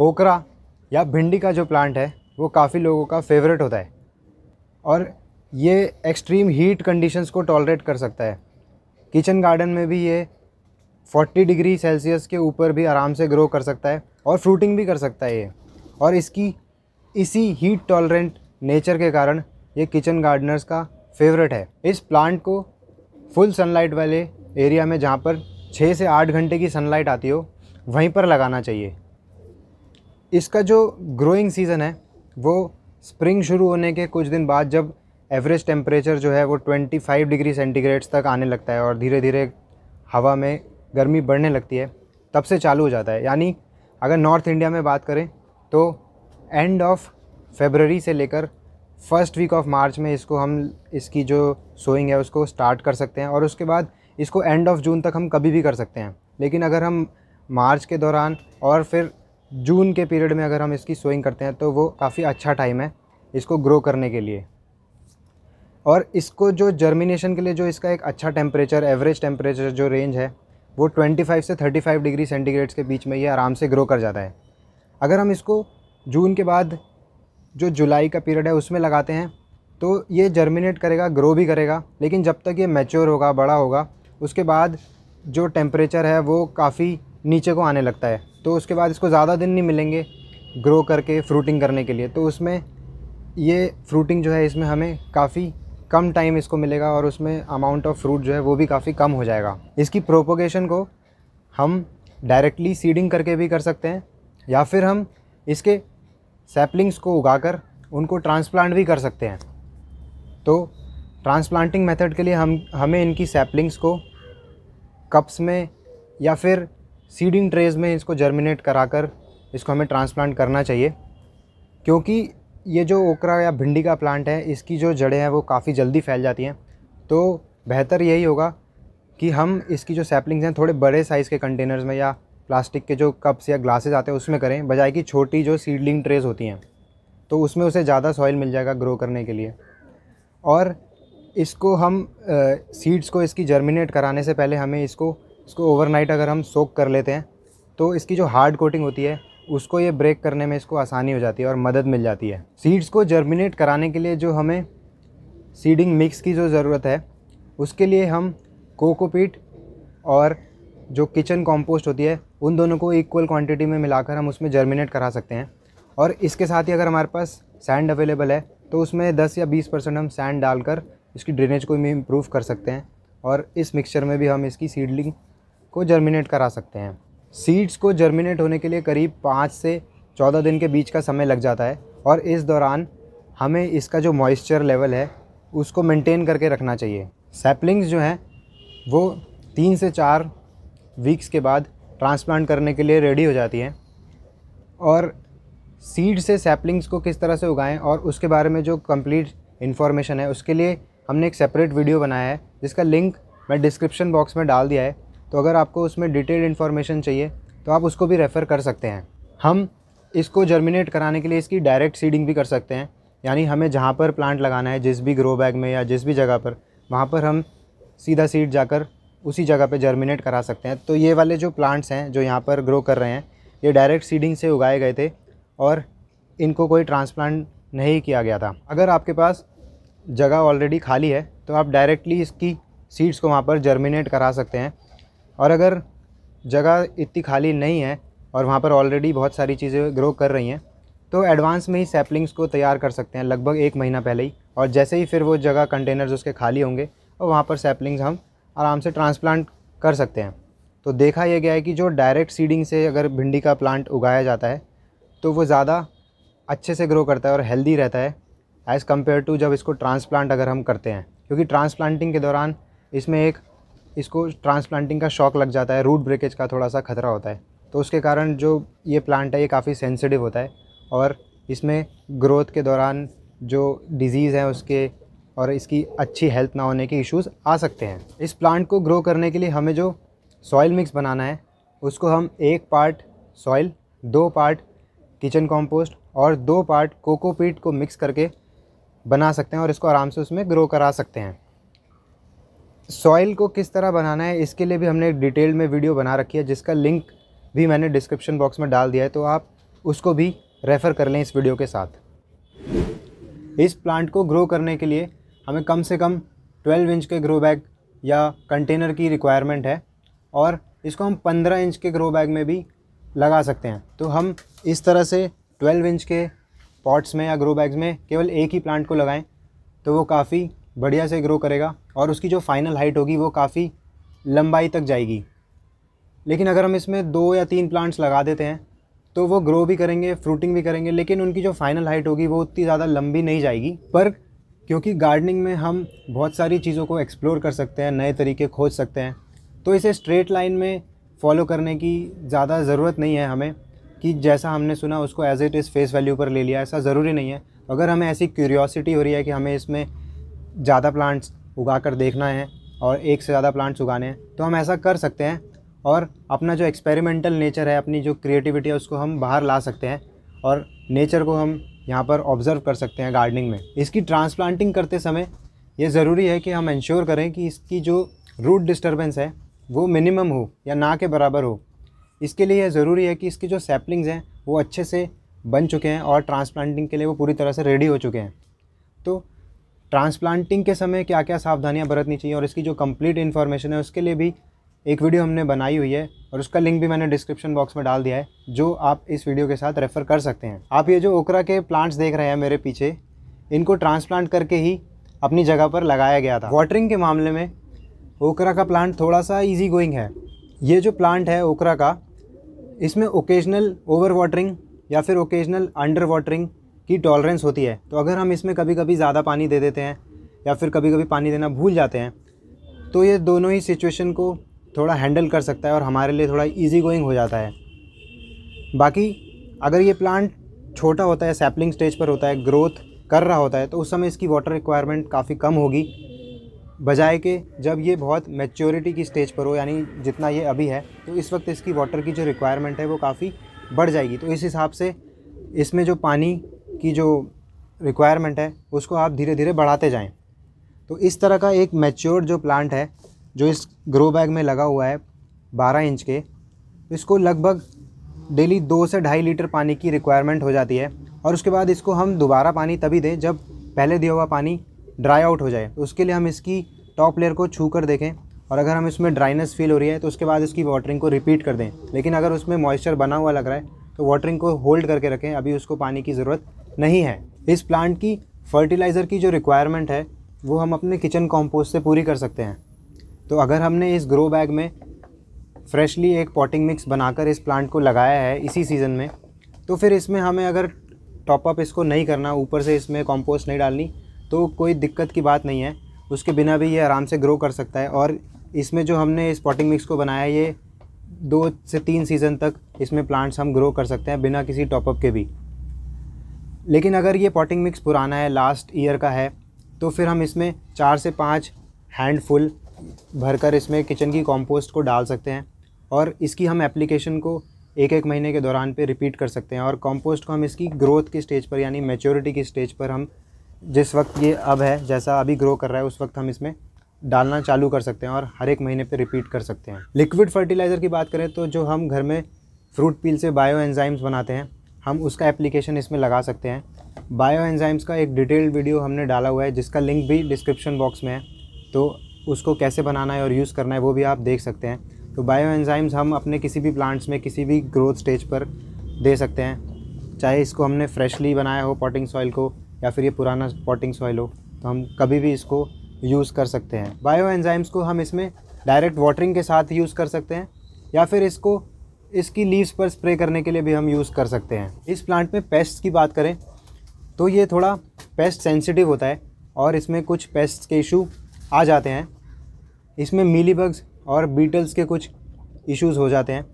ओकरा या भिंडी का जो प्लांट है वो काफ़ी लोगों का फेवरेट होता है और ये एक्सट्रीम हीट कंडीशंस को टॉलरेट कर सकता है किचन गार्डन में भी ये 40 डिग्री सेल्सियस के ऊपर भी आराम से ग्रो कर सकता है और फ्रूटिंग भी कर सकता है ये और इसकी इसी हीट टॉलरेंट नेचर के कारण ये किचन गार्डनर्स का फेवरेट है इस प्लांट को फुल सनलाइट वाले एरिया में जहाँ पर छः से आठ घंटे की सनलाइट आती हो वहीं पर लगाना चाहिए इसका जो ग्रोइंग सीज़न है वो स्प्रिंग शुरू होने के कुछ दिन बाद जब एवरेज टेम्परेचर जो है वो 25 डिग्री सेंटीग्रेड्स तक आने लगता है और धीरे धीरे हवा में गर्मी बढ़ने लगती है तब से चालू हो जाता है यानी अगर नॉर्थ इंडिया में बात करें तो एंड ऑफ फेबररी से लेकर फर्स्ट वीक ऑफ मार्च में इसको हम इसकी जो सोइंग है उसको स्टार्ट कर सकते हैं और उसके बाद इसको एंड ऑफ जून तक हम कभी भी कर सकते हैं लेकिन अगर हम मार्च के दौरान और फिर जून के पीरियड में अगर हम इसकी सोइंग करते हैं तो वो काफ़ी अच्छा टाइम है इसको ग्रो करने के लिए और इसको जो जर्मिनेशन के लिए जो इसका एक अच्छा टेम्परेचर एवरेज टेम्परेचर जो रेंज है वो 25 से 35 डिग्री सेंटीग्रेड्स के बीच में ये आराम से ग्रो कर जाता है अगर हम इसको जून के बाद जो जुलाई का पीरियड है उसमें लगाते हैं तो ये जर्मिनेट करेगा ग्रो भी करेगा लेकिन जब तक ये मैच्योर होगा बड़ा होगा उसके बाद जो टेम्परेचर है वो काफ़ी नीचे को आने लगता है तो उसके बाद इसको ज़्यादा दिन नहीं मिलेंगे ग्रो करके फ्रूटिंग करने के लिए तो उसमें ये फ्रूटिंग जो है इसमें हमें काफ़ी कम टाइम इसको मिलेगा और उसमें अमाउंट ऑफ फ्रूट जो है वो भी काफ़ी कम हो जाएगा इसकी प्रोपोगेशन को हम डायरेक्टली सीडिंग करके भी कर सकते हैं या फिर हम इसके सैपलिंग्स को उगाकर उनको ट्रांसप्लांट भी कर सकते हैं तो ट्रांसप्लांटिंग मेथड के लिए हम हमें इनकी सैपलिंग्स को कप्स में या फिर सीडिंग ट्रेज में इसको जर्मिनेट कराकर इसको हमें ट्रांसप्लांट करना चाहिए क्योंकि ये जो ओकरा या भिंडी का प्लांट है इसकी जो जड़ें हैं वो काफ़ी जल्दी फैल जाती हैं तो बेहतर यही होगा कि हम इसकी जो सैपलिंग्स हैं थोड़े बड़े साइज़ के कंटेनर्स में या प्लास्टिक के जो कप्स या ग्लासेस आते हैं उसमें करें बजाय कि छोटी जो सीडलिंग ट्रेज होती हैं तो उसमें उसे ज़्यादा सॉइल मिल जाएगा ग्रो करने के लिए और इसको हम सीड्स को इसकी जर्मिनेट कराने से पहले हमें इसको इसको ओवरनाइट अगर हम सोक कर लेते हैं तो इसकी जो हार्ड कोटिंग होती है उसको ये ब्रेक करने में इसको आसानी हो जाती है और मदद मिल जाती है सीड्स को जर्मिनेट कराने के लिए जो हमें सीडिंग मिक्स की जो ज़रूरत है उसके लिए हम कोकोपीट और जो किचन कॉम्पोस्ट होती है उन दोनों को इक्वल क्वांटिटी में मिलाकर हम उसमें जर्मिनेट करा सकते हैं और इसके साथ ही अगर हमारे पास सैंड अवेलेबल है तो उसमें 10 या 20 परसेंट हम सैंड डालकर इसकी ड्रेनेज को भी इम्प्रूव कर सकते हैं और इस मिक्सचर में भी हम इसकी सीडलिंग को जर्मिनेट करा सकते हैं सीड्स को जर्मिनेट होने के लिए करीब पाँच से चौदह दिन के बीच का समय लग जाता है और इस दौरान हमें इसका जो मॉइस्चर लेवल है उसको मेंटेन करके रखना चाहिए सैपलिंग्स जो हैं वो तीन से चार वीक्स के बाद ट्रांसप्लांट करने के लिए रेडी हो जाती हैं और सीड से सैपलिंग्स को किस तरह से उगाएं और उसके बारे में जो कंप्लीट इन्फॉर्मेशन है उसके लिए हमने एक सेपरेट वीडियो बनाया है जिसका लिंक मैं डिस्क्रिप्शन बॉक्स में डाल दिया है तो अगर आपको उसमें डिटेल्ड इन्फॉर्मेशन चाहिए तो आप उसको भी रेफ़र कर सकते हैं हम इसको जर्मिनेट कराने के लिए इसकी डायरेक्ट सीडिंग भी कर सकते हैं यानी हमें जहाँ पर प्लांट लगाना है जिस भी ग्रो बैग में या जिस भी जगह पर वहाँ पर हम सीधा सीड जाकर उसी जगह पर जर्मिनेट करा सकते हैं तो ये वाले जो प्लांट्स हैं जो यहाँ पर ग्रो कर रहे हैं ये डायरेक्ट सीडिंग से उगाए गए थे और इनको कोई ट्रांसप्लांट नहीं किया गया था अगर आपके पास जगह ऑलरेडी खाली है तो आप डायरेक्टली इसकी सीड्स को वहाँ पर जर्मिनेट करा सकते हैं और अगर जगह इतनी खाली नहीं है और वहाँ पर ऑलरेडी बहुत सारी चीज़ें ग्रो कर रही हैं तो एडवांस में ही सैपलिंग्स को तैयार कर सकते हैं लगभग एक महीना पहले ही और जैसे ही फिर वो जगह कंटेनर्स उसके खाली होंगे और तो वहाँ पर सैपलिंग्स हम आराम से ट्रांसप्लांट कर सकते हैं तो देखा यह गया है कि जो डायरेक्ट सीडिंग से अगर भिंडी का प्लांट उगाया जाता है तो वो ज़्यादा अच्छे से ग्रो करता है और हेल्दी रहता है एज़ कम्पेयर टू जब इसको ट्रांसप्लांट अगर हम करते हैं क्योंकि ट्रांसप्लांटिंग के दौरान इसमें एक इसको ट्रांसप्लांटिंग का शौक लग जाता है रूट ब्रेकेज का थोड़ा सा खतरा होता है तो उसके कारण जो ये प्लांट है ये काफ़ी सेंसिटिव होता है और इसमें ग्रोथ के दौरान जो डिज़ीज़ है उसके और इसकी अच्छी हेल्थ ना होने के इश्यूज़ आ सकते हैं इस प्लांट को ग्रो करने के लिए हमें जो सॉइल मिक्स बनाना है उसको हम एक पार्ट सॉइल दो पार्ट किचन कॉम्पोस्ट और दो पार्ट कोकोपीट को मिक्स करके बना सकते हैं और इसको आराम से उसमें ग्रो करा सकते हैं सॉइल को किस तरह बनाना है इसके लिए भी हमने एक डिटेल में वीडियो बना रखी है जिसका लिंक भी मैंने डिस्क्रिप्शन बॉक्स में डाल दिया है तो आप उसको भी रेफ़र कर लें इस वीडियो के साथ इस प्लांट को ग्रो करने के लिए हमें कम से कम 12 इंच के ग्रो बैग या कंटेनर की रिक्वायरमेंट है और इसको हम 15 इंच के ग्रो बैग में भी लगा सकते हैं तो हम इस तरह से 12 इंच के पॉट्स में या ग्रो बैग्स में केवल एक ही प्लांट को लगाएं तो वो काफ़ी बढ़िया से ग्रो करेगा और उसकी जो फाइनल हाइट होगी वो काफ़ी लंबाई तक जाएगी लेकिन अगर हम इसमें दो या तीन प्लांट्स लगा देते हैं तो वो ग्रो भी करेंगे फ्रूटिंग भी करेंगे लेकिन उनकी जो फाइनल हाइट होगी वो उतनी ज़्यादा लंबी नहीं जाएगी पर क्योंकि गार्डनिंग में हम बहुत सारी चीज़ों को एक्सप्लोर कर सकते हैं नए तरीके खोज सकते हैं तो इसे स्ट्रेट लाइन में फॉलो करने की ज़्यादा ज़रूरत नहीं है हमें कि जैसा हमने सुना उसको as it is face value पर ले लिया ऐसा ज़रूरी नहीं है अगर हमें ऐसी क्यूरियोसिटी हो रही है कि हमें इसमें ज़्यादा प्लांट्स उगा कर देखना है और एक से ज़्यादा प्लांट्स उगाने हैं तो हम ऐसा कर सकते हैं और अपना जो एक्सपेरिमेंटल नेचर है अपनी जो क्रिएटिविटी है उसको हम बाहर ला सकते हैं और नेचर को हम यहाँ पर ऑब्ज़र्व कर सकते हैं गार्डनिंग में इसकी ट्रांसप्लांटिंग करते समय ये ज़रूरी है कि हम इंश्योर करें कि इसकी जो रूट डिस्टर्बेंस है वो मिनिमम हो या ना के बराबर हो इसके लिए ज़रूरी है कि इसकी जो सैपलिंग्स हैं वो अच्छे से बन चुके हैं और ट्रांसप्लांटिंग के लिए वो पूरी तरह से रेडी हो चुके हैं तो ट्रांसप्लांटिंग के समय क्या क्या सावधानियाँ बरतनी चाहिए और इसकी जो कंप्लीट इन्फॉर्मेशन है उसके लिए भी एक वीडियो हमने बनाई हुई है और उसका लिंक भी मैंने डिस्क्रिप्शन बॉक्स में डाल दिया है जो आप इस वीडियो के साथ रेफ़र कर सकते हैं आप ये जो ओकरा के प्लांट्स देख रहे हैं मेरे पीछे इनको ट्रांसप्लांट करके ही अपनी जगह पर लगाया गया था वाटरिंग के मामले में ओकरा का प्लांट थोड़ा सा ईजी गोइंग है ये जो प्लांट है ओकरा का इसमें ओकेजनल ओवर वाटरिंग या फिर ओकेजनल अंडर वाटरिंग की टॉलरेंस होती है तो अगर हम इसमें कभी कभी ज़्यादा पानी दे देते हैं या फिर कभी कभी पानी देना भूल जाते हैं तो ये दोनों ही सिचुएशन को थोड़ा हैंडल कर सकता है और हमारे लिए थोड़ा ईजी गोइंग हो जाता है बाकी अगर ये प्लांट छोटा होता है सैपलिंग स्टेज पर होता है ग्रोथ कर रहा होता है तो उस समय इसकी वाटर रिक्वायरमेंट काफ़ी कम होगी बजाय के जब ये बहुत मेच्योरिटी की स्टेज पर हो यानी जितना ये अभी है तो इस वक्त इसकी वाटर की जो रिक्वायरमेंट है वो काफ़ी बढ़ जाएगी तो इस हिसाब से इसमें जो पानी की जो रिक्वायरमेंट है उसको आप धीरे धीरे बढ़ाते जाएं तो इस तरह का एक मैच्योर जो प्लांट है जो इस ग्रो बैग में लगा हुआ है बारह इंच के इसको लगभग डेली दो से ढाई लीटर पानी की रिक्वायरमेंट हो जाती है और उसके बाद इसको हम दोबारा पानी तभी दें जब पहले दिया हुआ पानी ड्राई आउट हो जाए तो उसके लिए हम इसकी टॉप लेयर को छू कर देखें और अगर हम इसमें ड्राइनेस फील हो रही है तो उसके बाद इसकी वाटरिंग को रिपीट कर दें लेकिन अगर उसमें मॉइस्चर बना हुआ लग रहा है तो वाटरिंग को होल्ड करके रखें अभी उसको पानी की ज़रूरत नहीं है इस प्लांट की फर्टिलाइज़र की जो रिक्वायरमेंट है वो हम अपने किचन कॉम्पोस्ट से पूरी कर सकते हैं तो अगर हमने इस ग्रो बैग में फ्रेशली एक पॉटिंग मिक्स बनाकर इस प्लांट को लगाया है इसी सीज़न में तो फिर इसमें हमें अगर टॉपअप इसको नहीं करना ऊपर से इसमें कॉम्पोस्ट नहीं डालनी तो कोई दिक्कत की बात नहीं है उसके बिना भी ये आराम से ग्रो कर सकता है और इसमें जो हमने इस पॉटिंग मिक्स को बनाया ये दो से तीन सीज़न तक इसमें प्लांट्स हम ग्रो कर सकते हैं बिना किसी टॉपअप के भी लेकिन अगर ये पॉटिंग मिक्स पुराना है लास्ट ईयर का है तो फिर हम इसमें चार से पाँच हैंडफुल भरकर इसमें किचन की कॉम्पोस्ट को डाल सकते हैं और इसकी हम एप्लीकेशन को एक एक महीने के दौरान पे रिपीट कर सकते हैं और कॉम्पोस्ट को हम इसकी ग्रोथ की स्टेज पर यानी मेच्योरिटी की स्टेज पर हम जिस वक्त ये अब है जैसा अभी ग्रो कर रहा है उस वक्त हम इसमें डालना चालू कर सकते हैं और हर एक महीने पर रिपीट कर सकते हैं लिक्विड फर्टिलाइज़र की बात करें तो जो हम घर में फ्रूट पील से बायो एनजाइम्स बनाते हैं हम उसका एप्लीकेशन इसमें लगा सकते हैं बायो एनजाइम्स का एक डिटेल्ड वीडियो हमने डाला हुआ है जिसका लिंक भी डिस्क्रिप्शन बॉक्स में है तो उसको कैसे बनाना है और यूज़ करना है वो भी आप देख सकते हैं तो बायो एनजाइम्स हम अपने किसी भी प्लांट्स में किसी भी ग्रोथ स्टेज पर दे सकते हैं चाहे इसको हमने फ्रेशली बनाया हो पॉटिंग सॉइल को या फिर ये पुराना पॉटिंग सॉइल हो तो हम कभी भी इसको यूज़ कर सकते हैं बायो एनजाइम्स को हम इसमें डायरेक्ट वाटरिंग के साथ यूज़ कर सकते हैं या फिर इसको इसकी लीव्स पर स्प्रे करने के लिए भी हम यूज़ कर सकते हैं इस प्लांट में पेस्ट्स की बात करें तो ये थोड़ा पेस्ट सेंसिटिव होता है और इसमें कुछ पेस्ट के इशू आ जाते हैं इसमें मिली बग्स और बीटल्स के कुछ इश्यूज़ हो जाते हैं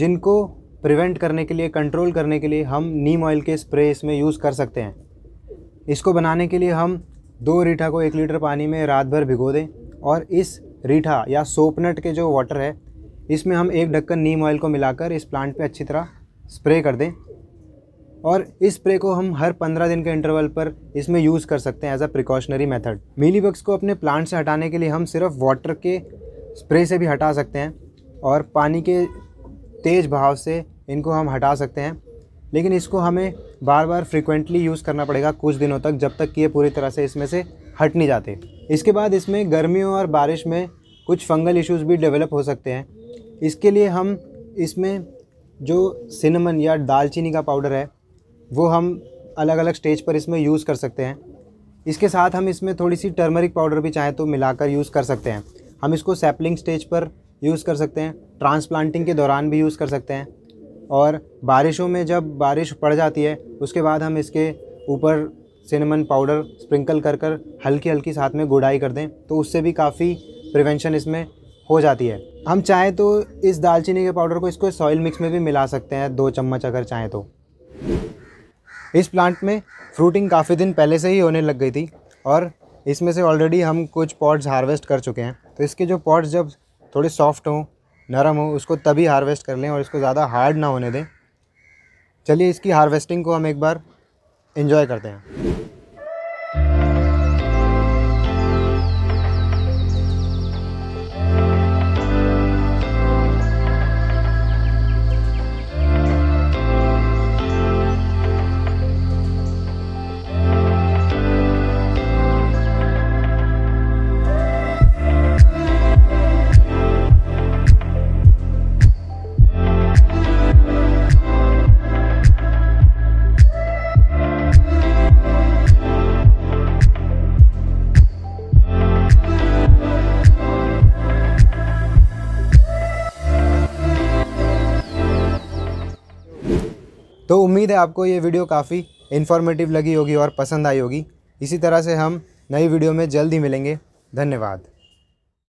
जिनको प्रिवेंट करने के लिए कंट्रोल करने के लिए हम नीम ऑयल के स्प्रे इसमें यूज़ कर सकते हैं इसको बनाने के लिए हम दो रीठा को एक लीटर पानी में रात भर भिगो दें और इस रीठा या सोपनट के जो वाटर है इसमें हम एक ढक्कन नीम ऑयल को मिलाकर इस प्लांट पे अच्छी तरह स्प्रे कर दें और इस स्प्रे को हम हर पंद्रह दिन के इंटरवल पर इसमें यूज़ कर सकते हैं as a precautionary method mealy को अपने प्लांट से हटाने के लिए हम सिर्फ वाटर के स्प्रे से भी हटा सकते हैं और पानी के तेज़ भाव से इनको हम हटा सकते हैं लेकिन इसको हमें बार बार फ्रिक्वेंटली यूज़ करना पड़ेगा कुछ दिनों तक जब तक कि ये पूरी तरह से इसमें से हट नहीं जाते इसके बाद इसमें गर्मियों और बारिश में कुछ फंगल इश्यूज़ भी डेवलप हो सकते हैं इसके लिए हम इसमें जो सिनेमन या दालचीनी का पाउडर है वो हम अलग अलग स्टेज पर इसमें यूज़ कर सकते हैं इसके साथ हम इसमें थोड़ी सी टर्मरिक पाउडर भी चाहें तो मिलाकर यूज़ कर सकते हैं हम इसको सैपलिंग स्टेज पर यूज़ कर सकते हैं ट्रांसप्लांटिंग के दौरान भी यूज़ कर सकते हैं और बारिशों में जब बारिश पड़ जाती है उसके बाद हम इसके ऊपर सिनेमन पाउडर स्प्रिंकल कर कर हल्की हल्की साथ में गुड़ाई कर दें तो उससे भी काफ़ी प्रिवेंशन इसमें हो जाती है हम चाहें तो इस दालचीनी के पाउडर को इसको सॉइल मिक्स में भी मिला सकते हैं दो चम्मच अगर चाहें तो इस प्लांट में फ्रूटिंग काफ़ी दिन पहले से ही होने लग गई थी और इसमें से ऑलरेडी हम कुछ पॉट्स हार्वेस्ट कर चुके हैं तो इसके जो पॉट्स जब थोड़े सॉफ्ट हों नरम हो उसको तभी हार्वेस्ट कर लें और इसको ज़्यादा हार्ड ना होने दें चलिए इसकी हार्वेस्टिंग को हम एक बार इन्जॉय करते हैं तो उम्मीद है आपको ये वीडियो काफ़ी इन्फॉर्मेटिव लगी होगी और पसंद आई होगी इसी तरह से हम नई वीडियो में जल्द ही मिलेंगे धन्यवाद